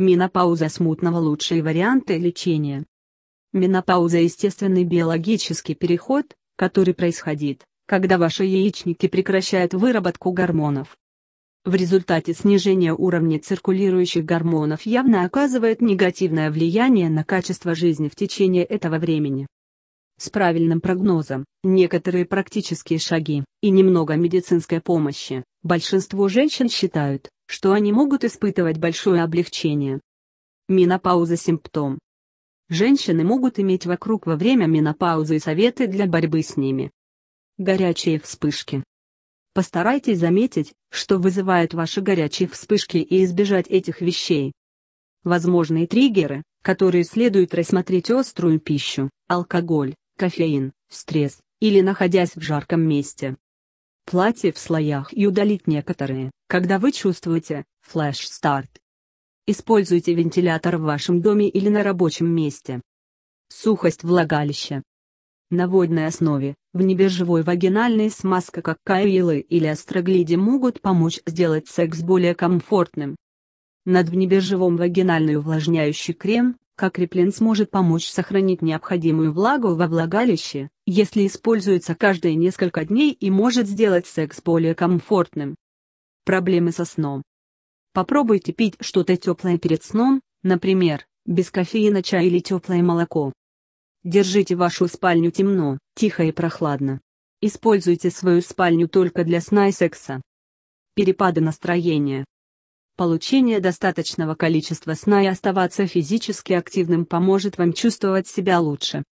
Менопауза смутного лучшие варианты лечения. Менопауза – естественный биологический переход, который происходит, когда ваши яичники прекращают выработку гормонов. В результате снижения уровня циркулирующих гормонов явно оказывает негативное влияние на качество жизни в течение этого времени. С правильным прогнозом, некоторые практические шаги и немного медицинской помощи, большинство женщин считают, что они могут испытывать большое облегчение. Менопауза симптом. Женщины могут иметь вокруг во время менопаузы и советы для борьбы с ними. Горячие вспышки. Постарайтесь заметить, что вызывает ваши горячие вспышки и избежать этих вещей. Возможные триггеры, которые следует рассмотреть острую пищу, алкоголь, кофеин, стресс, или находясь в жарком месте платье в слоях и удалить некоторые, когда вы чувствуете флеш-старт. Используйте вентилятор в вашем доме или на рабочем месте. Сухость влагалища. На водной основе, в небиржевой вагинальной смазка как каилы или астроглиди могут помочь сделать секс более комфортным. Над внебиржевом вагинальный увлажняющий крем, как реплин сможет помочь сохранить необходимую влагу во влагалище, если используется каждые несколько дней и может сделать секс более комфортным. Проблемы со сном. Попробуйте пить что-то теплое перед сном, например, без кофеина чай или теплое молоко. Держите вашу спальню темно, тихо и прохладно. Используйте свою спальню только для сна и секса. Перепады настроения. Получение достаточного количества сна и оставаться физически активным поможет вам чувствовать себя лучше.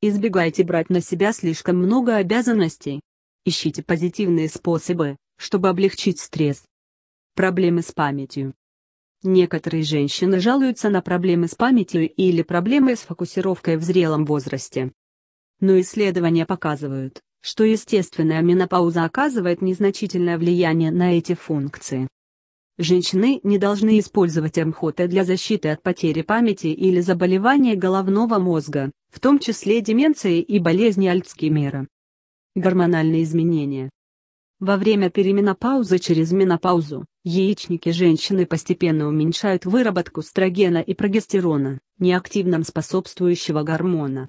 Избегайте брать на себя слишком много обязанностей. Ищите позитивные способы, чтобы облегчить стресс. Проблемы с памятью. Некоторые женщины жалуются на проблемы с памятью или проблемы с фокусировкой в зрелом возрасте. Но исследования показывают, что естественная менопауза оказывает незначительное влияние на эти функции. Женщины не должны использовать МХТ для защиты от потери памяти или заболевания головного мозга, в том числе деменции и болезни Альцгеймера. Гормональные изменения. Во время перименопаузы через менопаузу яичники женщины постепенно уменьшают выработку строгена и прогестерона, неактивном способствующего гормона.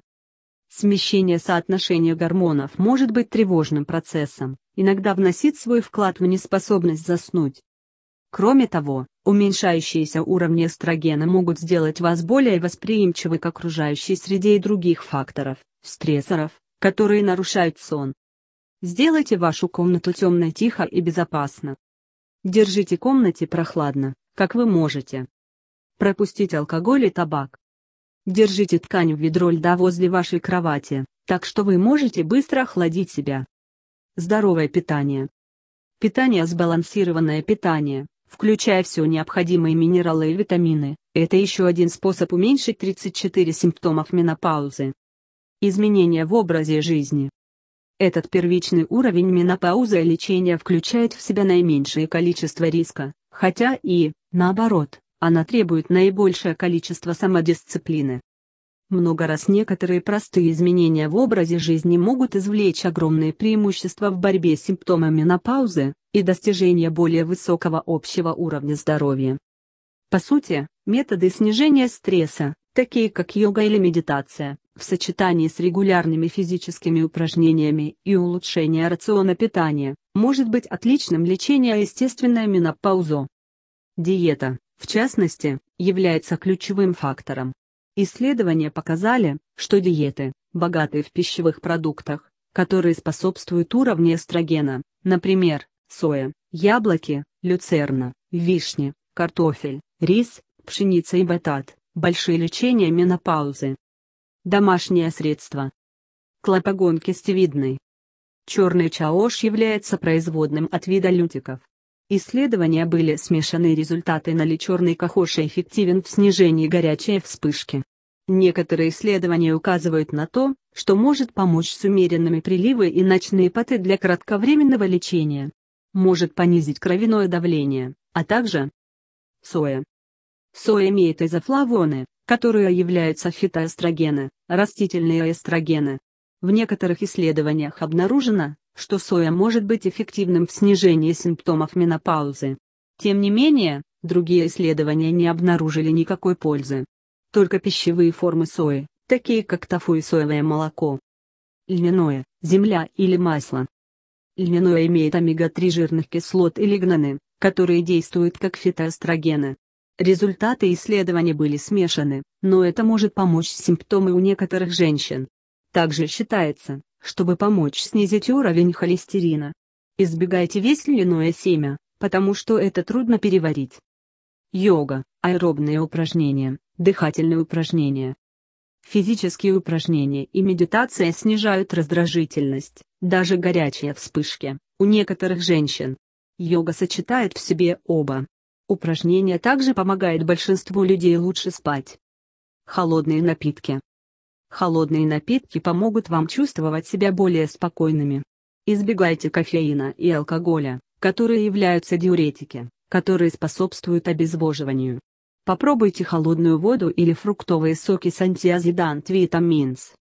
Смещение соотношения гормонов может быть тревожным процессом, иногда вносит свой вклад в неспособность заснуть Кроме того, уменьшающиеся уровни эстрогена могут сделать вас более восприимчивы к окружающей среде и других факторов, стрессоров, которые нарушают сон. Сделайте вашу комнату темной, тихо и безопасно. Держите комнате прохладно, как вы можете. Пропустите алкоголь и табак. Держите ткань в ведро льда возле вашей кровати, так что вы можете быстро охладить себя. Здоровое питание. Питание сбалансированное питание, включая все необходимые минералы и витамины, это еще один способ уменьшить 34 симптомов менопаузы. Изменения в образе жизни. Этот первичный уровень менопаузы и лечения включает в себя наименьшее количество риска, хотя и, наоборот, она требует наибольшее количество самодисциплины. Много раз некоторые простые изменения в образе жизни могут извлечь огромные преимущества в борьбе с симптомами менопаузы, и достижения более высокого общего уровня здоровья. По сути, методы снижения стресса, такие как йога или медитация, в сочетании с регулярными физическими упражнениями и улучшение рациона питания, может быть отличным лечением естественной менопаузу. Диета, в частности, является ключевым фактором. Исследования показали, что диеты, богатые в пищевых продуктах, которые способствуют уровню эстрогена, например, соя, яблоки, люцерна, вишни, картофель, рис, пшеница и батат. Большие лечения менопаузы. Домашнее средство. Клопогон кистевидный. Черный чаош является производным от вида лютиков. Исследования были смешаны результаты на ли черный кахоша эффективен в снижении горячей вспышки. Некоторые исследования указывают на то, что может помочь с умеренными приливы и ночные поты для кратковременного лечения может понизить кровяное давление, а также соя. Соя имеет изофлавоны, которые являются фитоэстрогены, растительные эстрогены. В некоторых исследованиях обнаружено, что соя может быть эффективным в снижении симптомов менопаузы. Тем не менее, другие исследования не обнаружили никакой пользы. Только пищевые формы сои, такие как тофу и соевое молоко, льняное, земля или масло, Льняное имеет омега-3 жирных кислот и лигнаны, которые действуют как фитоэстрогены. Результаты исследований были смешаны, но это может помочь симптомы у некоторых женщин. Также считается, чтобы помочь снизить уровень холестерина. Избегайте весь льняное семя, потому что это трудно переварить. Йога, аэробные упражнения, дыхательные упражнения, Физические упражнения и медитация снижают раздражительность, даже горячие вспышки, у некоторых женщин. Йога сочетает в себе оба. Упражнения также помогают большинству людей лучше спать. Холодные напитки. Холодные напитки помогут вам чувствовать себя более спокойными. Избегайте кофеина и алкоголя, которые являются диуретики, которые способствуют обезвоживанию. Попробуйте холодную воду или фруктовые соки с антиазидант витаминс.